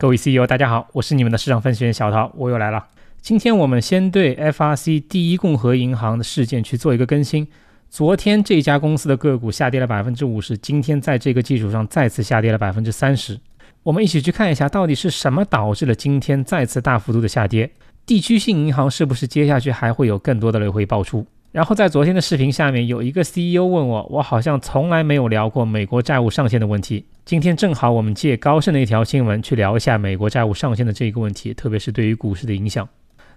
各位 CEO，大家好，我是你们的市场分析员小陶，我又来了。今天我们先对 FRC 第一共和银行的事件去做一个更新。昨天这家公司的个股下跌了百分之五十，今天在这个基础上再次下跌了百分之三十。我们一起去看一下，到底是什么导致了今天再次大幅度的下跌？地区性银行是不是接下去还会有更多的雷会爆出？然后在昨天的视频下面有一个 CEO 问我，我好像从来没有聊过美国债务上限的问题。今天正好我们借高盛的一条新闻去聊一下美国债务上限的这个问题，特别是对于股市的影响。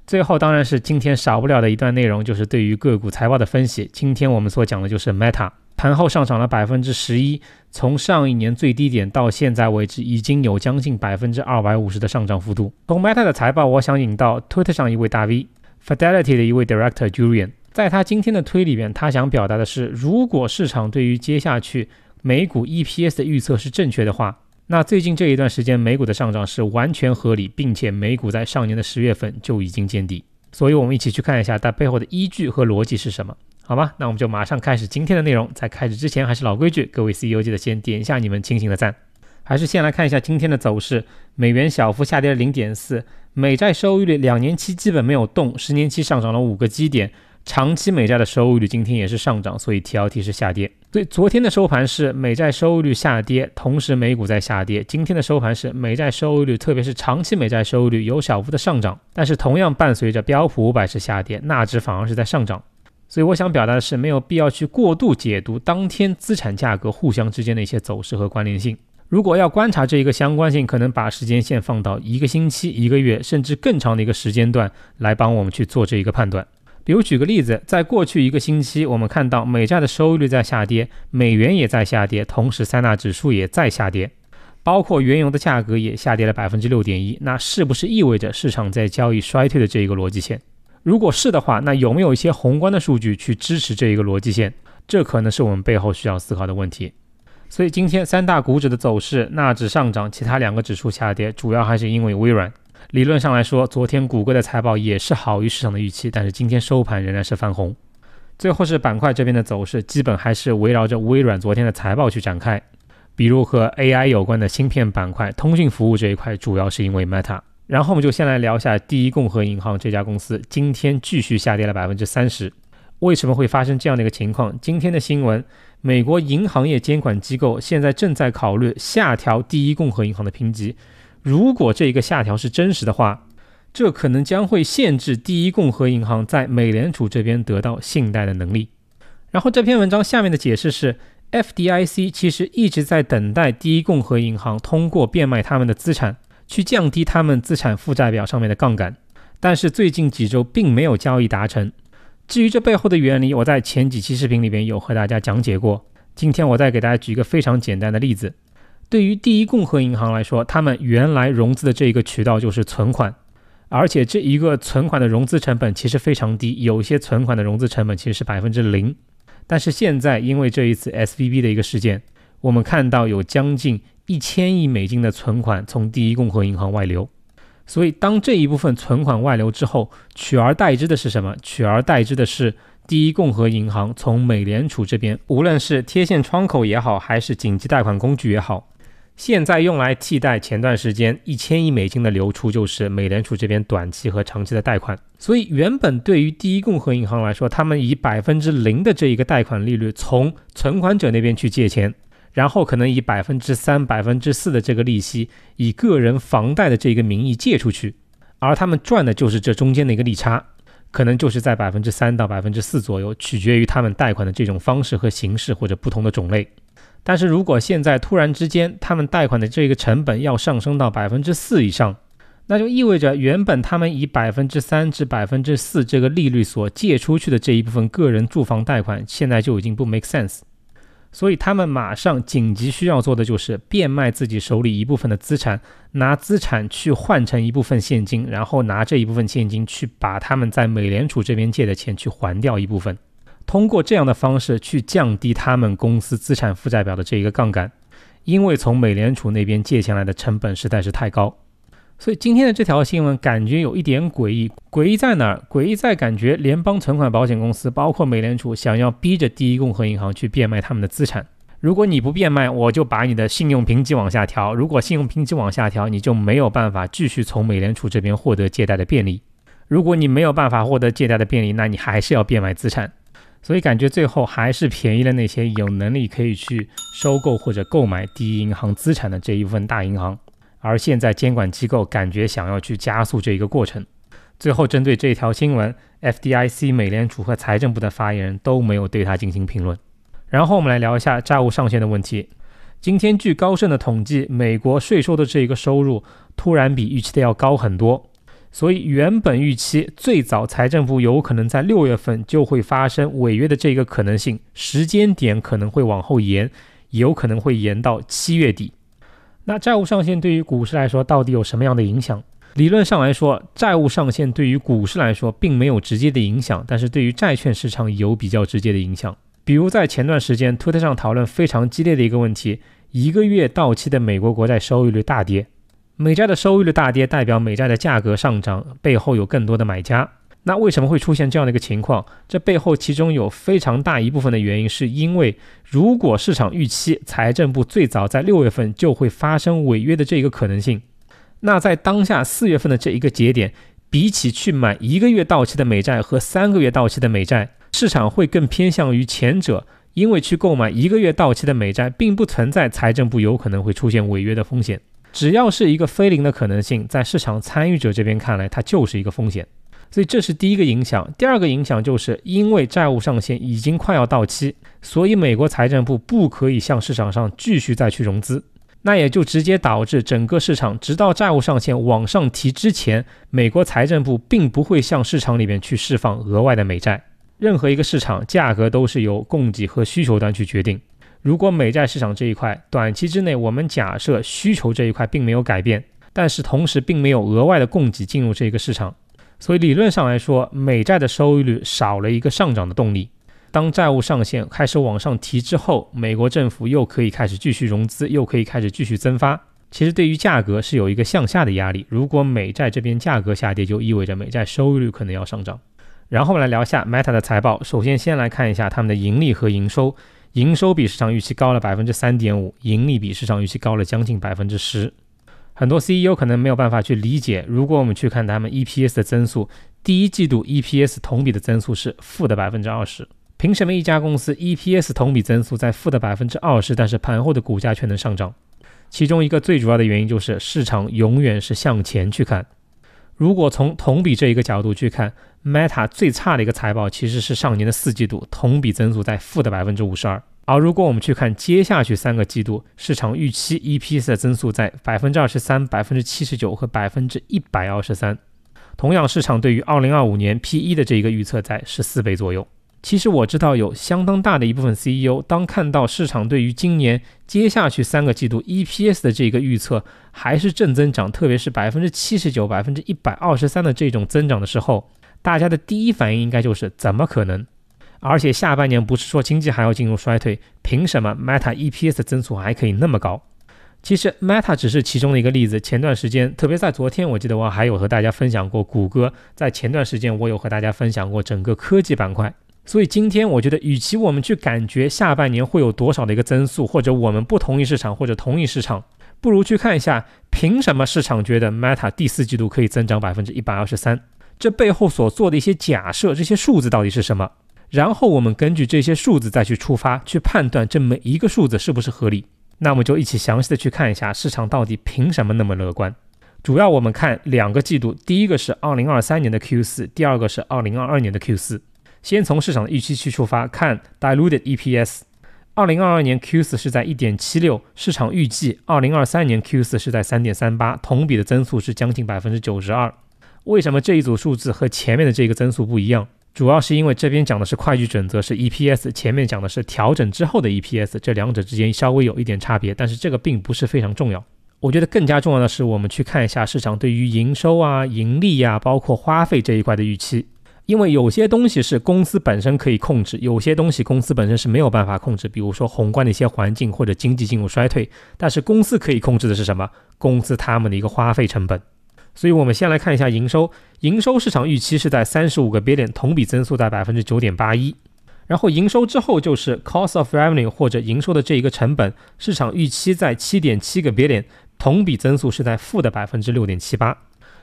最后当然是今天少不了的一段内容，就是对于个股财报的分析。今天我们所讲的就是 Meta 盘后上涨了百分之十一，从上一年最低点到现在为止已经有将近百分之二百五十的上涨幅度。从 Meta 的财报，我想引到 Twitter 上一位大 V，Fidelity 的一位 Director Julian。在他今天的推里面，他想表达的是，如果市场对于接下去美股 EPS 的预测是正确的话，那最近这一段时间美股的上涨是完全合理，并且美股在上年的十月份就已经见底。所以，我们一起去看一下它背后的依据和逻辑是什么，好吗？那我们就马上开始今天的内容。在开始之前，还是老规矩，各位 CEO 记得先点一下你们清醒的赞。还是先来看一下今天的走势：美元小幅下跌零点四，美债收益率两年期基本没有动，十年期上涨了五个基点。长期美债的收益率今天也是上涨，所以 TLT 是下跌。所以昨天的收盘是美债收益率下跌，同时美股在下跌。今天的收盘是美债收益率，特别是长期美债收益率有小幅的上涨，但是同样伴随着标普五百是下跌，纳指反而是在上涨。所以我想表达的是，没有必要去过度解读当天资产价格互相之间的一些走势和关联性。如果要观察这一个相关性，可能把时间线放到一个星期、一个月，甚至更长的一个时间段来帮我们去做这一个判断。比如举个例子，在过去一个星期，我们看到美债的收益率在下跌，美元也在下跌，同时三大指数也在下跌，包括原油的价格也下跌了百分之六点一。那是不是意味着市场在交易衰退的这一个逻辑线？如果是的话，那有没有一些宏观的数据去支持这一个逻辑线？这可能是我们背后需要思考的问题。所以今天三大股指的走势，纳指上涨，其他两个指数下跌，主要还是因为微软。理论上来说，昨天谷歌的财报也是好于市场的预期，但是今天收盘仍然是翻红。最后是板块这边的走势，基本还是围绕着微软昨天的财报去展开，比如和 AI 有关的芯片板块、通讯服务这一块，主要是因为 Meta。然后我们就先来聊一下第一共和银行这家公司，今天继续下跌了百分之三十，为什么会发生这样的一个情况？今天的新闻，美国银行业监管机构现在正在考虑下调第一共和银行的评级。如果这一个下调是真实的话，这可能将会限制第一共和银行在美联储这边得到信贷的能力。然后这篇文章下面的解释是，FDIC 其实一直在等待第一共和银行通过变卖他们的资产去降低他们资产负债表上面的杠杆，但是最近几周并没有交易达成。至于这背后的原理，我在前几期视频里边有和大家讲解过。今天我再给大家举一个非常简单的例子。对于第一共和银行来说，他们原来融资的这一个渠道就是存款，而且这一个存款的融资成本其实非常低，有些存款的融资成本其实是百分之零。但是现在因为这一次 s V b 的一个事件，我们看到有将近一千亿美金的存款从第一共和银行外流，所以当这一部分存款外流之后，取而代之的是什么？取而代之的是第一共和银行从美联储这边，无论是贴现窗口也好，还是紧急贷款工具也好。现在用来替代前段时间一千亿美金的流出，就是美联储这边短期和长期的贷款。所以，原本对于第一共和银行来说，他们以百分之零的这一个贷款利率，从存款者那边去借钱，然后可能以百分之三、百分之四的这个利息，以个人房贷的这个名义借出去，而他们赚的就是这中间的一个利差，可能就是在百分之三到百分之四左右，取决于他们贷款的这种方式和形式或者不同的种类。但是如果现在突然之间，他们贷款的这个成本要上升到百分之四以上，那就意味着原本他们以百分之三至百分之四这个利率所借出去的这一部分个人住房贷款，现在就已经不 make sense。所以他们马上紧急需要做的就是变卖自己手里一部分的资产，拿资产去换成一部分现金，然后拿这一部分现金去把他们在美联储这边借的钱去还掉一部分。通过这样的方式去降低他们公司资产负债表的这一个杠杆，因为从美联储那边借钱来的成本实在是太高。所以今天的这条新闻感觉有一点诡异，诡异在哪儿？诡异在感觉联邦存款保险公司包括美联储想要逼着第一共和银行去变卖他们的资产。如果你不变卖，我就把你的信用评级往下调。如果信用评级往下调，你就没有办法继续从美联储这边获得借贷的便利。如果你没有办法获得借贷的便利，那你还是要变卖资产。所以感觉最后还是便宜了那些有能力可以去收购或者购买第一银行资产的这一部分大银行。而现在监管机构感觉想要去加速这一个过程。最后针对这条新闻，F.D.I.C.、美联储和财政部的发言人都没有对它进行评论。然后我们来聊一下债务上限的问题。今天据高盛的统计，美国税收的这一个收入突然比预期的要高很多。所以原本预期最早财政部有可能在六月份就会发生违约的这个可能性，时间点可能会往后延，有可能会延到七月底。那债务上限对于股市来说到底有什么样的影响？理论上来说，债务上限对于股市来说并没有直接的影响，但是对于债券市场有比较直接的影响。比如在前段时间，Twitter 上讨论非常激烈的一个问题：一个月到期的美国国债收益率大跌。美债的收益率大跌，代表美债的价格上涨，背后有更多的买家。那为什么会出现这样的一个情况？这背后其中有非常大一部分的原因，是因为如果市场预期财政部最早在六月份就会发生违约的这个可能性，那在当下四月份的这一个节点，比起去买一个月到期的美债和三个月到期的美债，市场会更偏向于前者，因为去购买一个月到期的美债并不存在财政部有可能会出现违约的风险。只要是一个非零的可能性，在市场参与者这边看来，它就是一个风险。所以这是第一个影响。第二个影响就是因为债务上限已经快要到期，所以美国财政部不可以向市场上继续再去融资，那也就直接导致整个市场直到债务上限往上提之前，美国财政部并不会向市场里面去释放额外的美债。任何一个市场价格都是由供给和需求端去决定。如果美债市场这一块短期之内，我们假设需求这一块并没有改变，但是同时并没有额外的供给进入这个市场，所以理论上来说，美债的收益率少了一个上涨的动力。当债务上限开始往上提之后，美国政府又可以开始继续融资，又可以开始继续增发，其实对于价格是有一个向下的压力。如果美债这边价格下跌，就意味着美债收益率可能要上涨。然后我们来聊一下 Meta 的财报，首先先来看一下他们的盈利和营收。营收比市场预期高了百分之三点五，盈利比市场预期高了将近百分之十。很多 CEO 可能没有办法去理解，如果我们去看他们 EPS 的增速，第一季度 EPS 同比的增速是负的百分之二十。凭什么一家公司 EPS 同比增速在负的百分之二十，但是盘后的股价却能上涨？其中一个最主要的原因就是市场永远是向前去看。如果从同比这一个角度去看。Meta 最差的一个财报其实是上年的四季度，同比增速在负的百分之五十二。而如果我们去看接下去三个季度，市场预期 EPS 的增速在百分之二十三、百分之七十九和百分之一百二十三。同样，市场对于二零二五年 P e 的这一个预测在十四倍左右。其实我知道有相当大的一部分 CEO，当看到市场对于今年接下去三个季度 EPS 的这个预测还是正增长，特别是百分之七十九、百分之一百二十三的这种增长的时候。大家的第一反应应该就是怎么可能？而且下半年不是说经济还要进入衰退，凭什么 Meta EPS 增速还可以那么高？其实 Meta 只是其中的一个例子。前段时间，特别在昨天，我记得我还有和大家分享过谷歌。在前段时间，我有和大家分享过整个科技板块。所以今天我觉得，与其我们去感觉下半年会有多少的一个增速，或者我们不同意市场，或者同意市场，不如去看一下，凭什么市场觉得 Meta 第四季度可以增长百分之一百二十三？这背后所做的一些假设，这些数字到底是什么？然后我们根据这些数字再去出发，去判断这每一个数字是不是合理。那我们就一起详细的去看一下市场到底凭什么那么乐观。主要我们看两个季度，第一个是二零二三年的 Q 四，第二个是二零二二年的 Q 四。先从市场的预期去出发，看 diluted EPS，二零二二年 Q 四是在一点七六，市场预计二零二三年 Q 四是在三点三八，同比的增速是将近百分之九十二。为什么这一组数字和前面的这个增速不一样？主要是因为这边讲的是会计准则是 EPS，前面讲的是调整之后的 EPS，这两者之间稍微有一点差别，但是这个并不是非常重要。我觉得更加重要的是我们去看一下市场对于营收啊、盈利呀，包括花费这一块的预期，因为有些东西是公司本身可以控制，有些东西公司本身是没有办法控制，比如说宏观的一些环境或者经济进入衰退，但是公司可以控制的是什么？公司他们的一个花费成本。所以，我们先来看一下营收。营收市场预期是在三十五个 b i i l l o n 同比增速在百分之九点八一。然后，营收之后就是 cost of revenue 或者营收的这一个成本，市场预期在七点七个 b i i l l o n 同比增速是在负的百分之六点七八。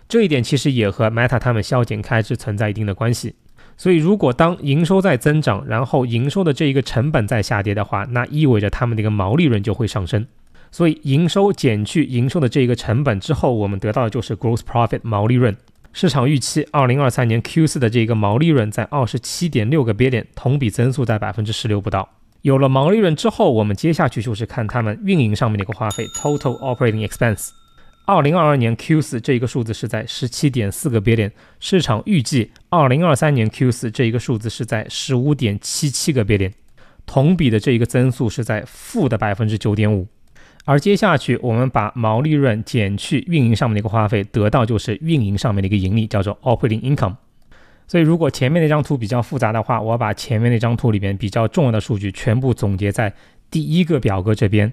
这一点其实也和 Meta 他们削减开支存在一定的关系。所以，如果当营收在增长，然后营收的这一个成本在下跌的话，那意味着他们的一个毛利润就会上升。所以营收减去营收的这一个成本之后，我们得到的就是 gross profit 毛利润。市场预期2023年 Q4 的这个毛利润在27.6个 billion，同比增速在16%不到。有了毛利润之后，我们接下去就是看他们运营上面的一个花费 total operating expense。2022年 Q4 这一个数字是在17.4个 billion，市场预计2023年 Q4 这一个数字是在15.77个 billion，同比的这一个增速是在负的9.5%。而接下去，我们把毛利润减去运营上面的一个花费，得到就是运营上面的一个盈利，叫做 operating income。所以，如果前面那张图比较复杂的话，我把前面那张图里面比较重要的数据全部总结在第一个表格这边。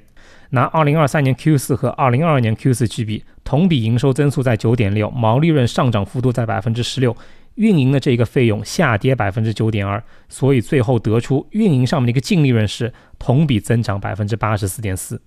拿2023年 Q4 和2022年 Q4 比，同比营收增速在9.6，毛利润上涨幅度在16%，运营的这个费用下跌9.2%，所以最后得出运营上面的一个净利润是同比增长84.4%。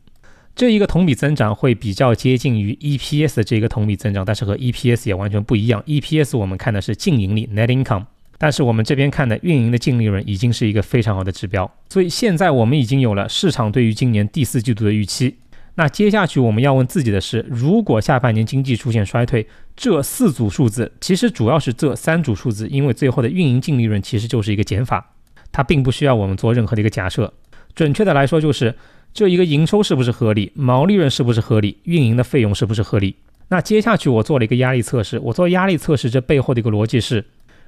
这一个同比增长会比较接近于 EPS 的这个同比增长，但是和 EPS 也完全不一样。EPS 我们看的是净盈利 net income，但是我们这边看的运营的净利润已经是一个非常好的指标。所以现在我们已经有了市场对于今年第四季度的预期。那接下去我们要问自己的是，如果下半年经济出现衰退，这四组数字其实主要是这三组数字，因为最后的运营净利润其实就是一个减法，它并不需要我们做任何的一个假设。准确的来说就是。这一个营收是不是合理？毛利润是不是合理？运营的费用是不是合理？那接下去我做了一个压力测试。我做压力测试，这背后的一个逻辑是：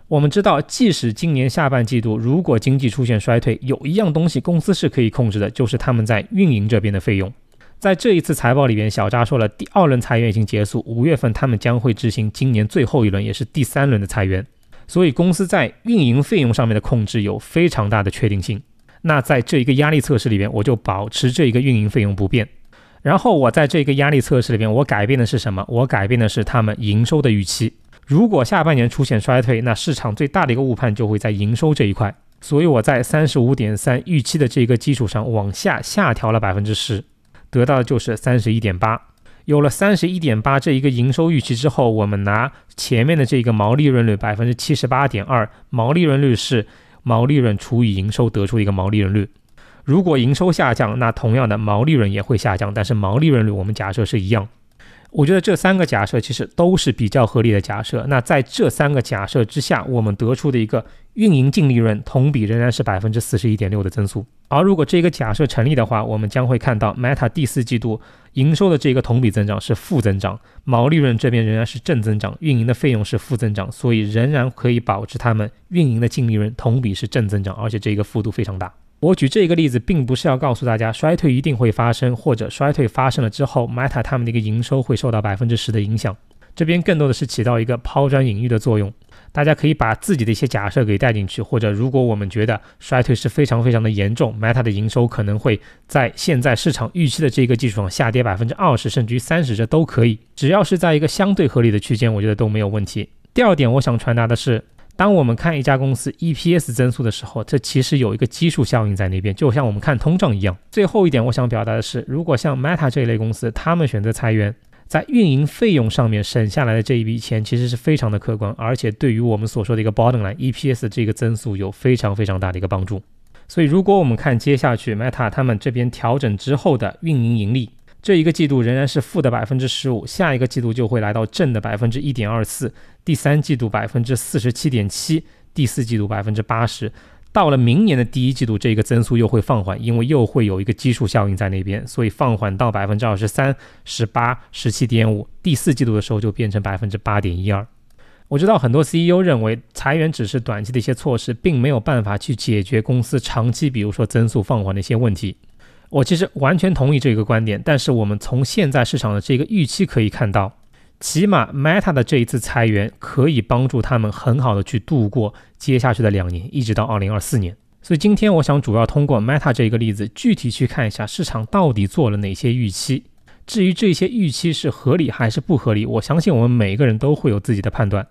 我们知道，即使今年下半季度如果经济出现衰退，有一样东西公司是可以控制的，就是他们在运营这边的费用。在这一次财报里边，小扎说了，第二轮裁员已经结束，五月份他们将会执行今年最后一轮，也是第三轮的裁员。所以公司在运营费用上面的控制有非常大的确定性。那在这一个压力测试里边，我就保持这一个运营费用不变，然后我在这个压力测试里边，我改变的是什么？我改变的是他们营收的预期。如果下半年出现衰退，那市场最大的一个误判就会在营收这一块。所以我在三十五点三预期的这个基础上往下下调了百分之十，得到的就是三十一点八。有了三十一点八这一个营收预期之后，我们拿前面的这一个毛利润率百分之七十八点二，毛利润率是。毛利润除以营收得出一个毛利润率。如果营收下降，那同样的毛利润也会下降，但是毛利润率我们假设是一样。我觉得这三个假设其实都是比较合理的假设。那在这三个假设之下，我们得出的一个运营净利润同比仍然是百分之四十一点六的增速。而如果这个假设成立的话，我们将会看到 Meta 第四季度营收的这个同比增长是负增长，毛利润这边仍然是正增长，运营的费用是负增长，所以仍然可以保持他们运营的净利润同比是正增长，而且这个幅度非常大。我举这个例子，并不是要告诉大家衰退一定会发生，或者衰退发生了之后，Meta 他们的一个营收会受到百分之十的影响。这边更多的是起到一个抛砖引玉的作用，大家可以把自己的一些假设给带进去，或者如果我们觉得衰退是非常非常的严重，Meta 的营收可能会在现在市场预期的这个基础上下跌百分之二十甚至于三十，这都可以，只要是在一个相对合理的区间，我觉得都没有问题。第二点，我想传达的是。当我们看一家公司 EPS 增速的时候，这其实有一个基数效应在那边，就像我们看通胀一样。最后一点，我想表达的是，如果像 Meta 这一类公司，他们选择裁员，在运营费用上面省下来的这一笔钱，其实是非常的可观，而且对于我们所说的一个 bottom line EPS 这个增速有非常非常大的一个帮助。所以，如果我们看接下去 Meta 他们这边调整之后的运营盈利。这一个季度仍然是负的百分之十五，下一个季度就会来到正的百分之一点二四，第三季度百分之四十七点七，第四季度百分之八十，到了明年的第一季度，这个增速又会放缓，因为又会有一个基数效应在那边，所以放缓到百分之二十三、十八、十七点五，第四季度的时候就变成百分之八点一二。我知道很多 CEO 认为裁员只是短期的一些措施，并没有办法去解决公司长期，比如说增速放缓的一些问题。我其实完全同意这个观点，但是我们从现在市场的这个预期可以看到，起码 Meta 的这一次裁员可以帮助他们很好的去度过接下去的两年，一直到二零二四年。所以今天我想主要通过 Meta 这一个例子，具体去看一下市场到底做了哪些预期。至于这些预期是合理还是不合理，我相信我们每个人都会有自己的判断。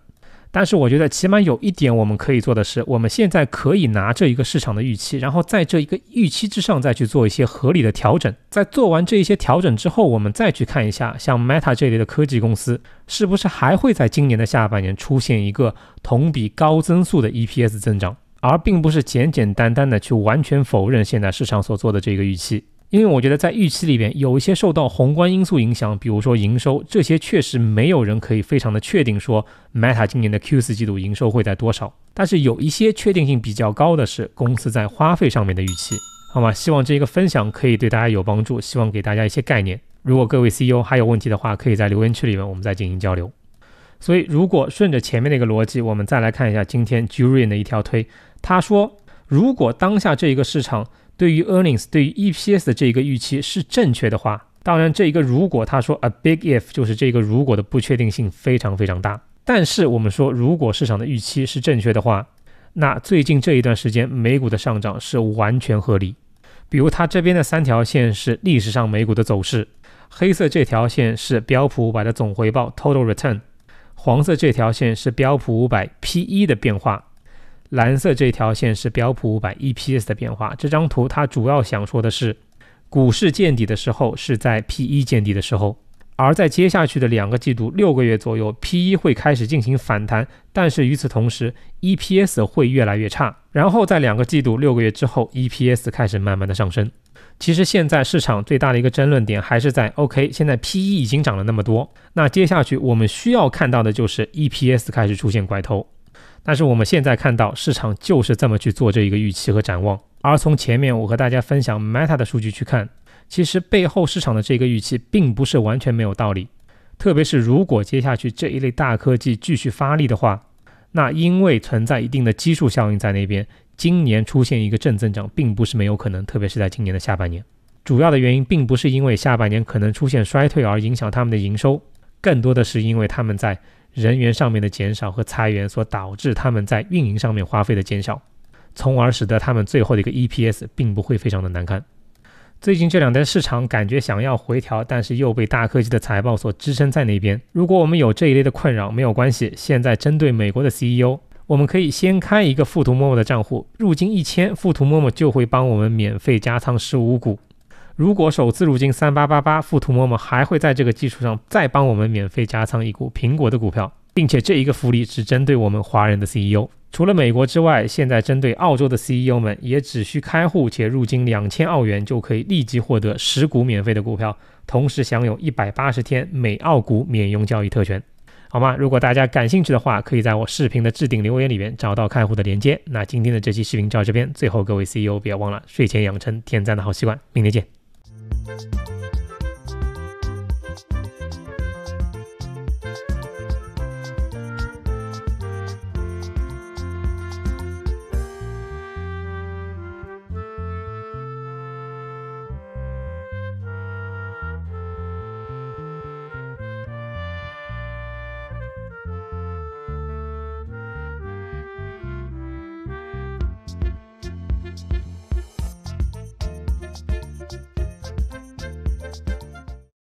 但是我觉得，起码有一点我们可以做的是，我们现在可以拿这一个市场的预期，然后在这一个预期之上再去做一些合理的调整。在做完这一些调整之后，我们再去看一下，像 Meta 这类的科技公司，是不是还会在今年的下半年出现一个同比高增速的 EPS 增长，而并不是简简单单的去完全否认现在市场所做的这个预期。因为我觉得在预期里边有一些受到宏观因素影响，比如说营收这些，确实没有人可以非常的确定说 Meta 今年的 q 四季度营收会在多少。但是有一些确定性比较高的是公司在花费上面的预期，好吗？希望这一个分享可以对大家有帮助，希望给大家一些概念。如果各位 CEO 还有问题的话，可以在留言区里面我们再进行交流。所以如果顺着前面那个逻辑，我们再来看一下今天 j u r i a n 的一条推，他说如果当下这一个市场。对于 earnings，对于 EPS 的这一个预期是正确的话，当然这一个如果他说 a big if，就是这个如果的不确定性非常非常大。但是我们说，如果市场的预期是正确的话，那最近这一段时间美股的上涨是完全合理。比如它这边的三条线是历史上美股的走势，黑色这条线是标普五百的总回报 （total return），黄色这条线是标普五百 PE 的变化。蓝色这条线是标普五百 EPS 的变化。这张图它主要想说的是，股市见底的时候是在 PE 见底的时候，而在接下去的两个季度六个月左右，PE 会开始进行反弹，但是与此同时，EPS 会越来越差。然后在两个季度六个月之后，EPS 开始慢慢的上升。其实现在市场最大的一个争论点还是在 OK，现在 PE 已经涨了那么多，那接下去我们需要看到的就是 EPS 开始出现拐头。但是我们现在看到市场就是这么去做这一个预期和展望，而从前面我和大家分享 Meta 的数据去看，其实背后市场的这个预期并不是完全没有道理。特别是如果接下去这一类大科技继续发力的话，那因为存在一定的基数效应在那边，今年出现一个正增长并不是没有可能，特别是在今年的下半年。主要的原因并不是因为下半年可能出现衰退而影响他们的营收，更多的是因为他们在。人员上面的减少和裁员所导致他们在运营上面花费的减少，从而使得他们最后的一个 EPS 并不会非常的难看。最近这两天市场感觉想要回调，但是又被大科技的财报所支撑在那边。如果我们有这一类的困扰，没有关系，现在针对美国的 CEO，我们可以先开一个富途陌陌的账户，入金一千，富途陌陌就会帮我们免费加仓十五股。如果首次入金三八八八，富途摩摩还会在这个基础上再帮我们免费加仓一股苹果的股票，并且这一个福利只针对我们华人的 CEO。除了美国之外，现在针对澳洲的 CEO 们也只需开户且入金两千澳元，就可以立即获得十股免费的股票，同时享有一百八十天美澳股免佣交易特权，好吗？如果大家感兴趣的话，可以在我视频的置顶留言里面找到开户的链接。那今天的这期视频就到这边，最后各位 CEO 别忘了睡前养成点赞的好习惯，明天见。Thank you.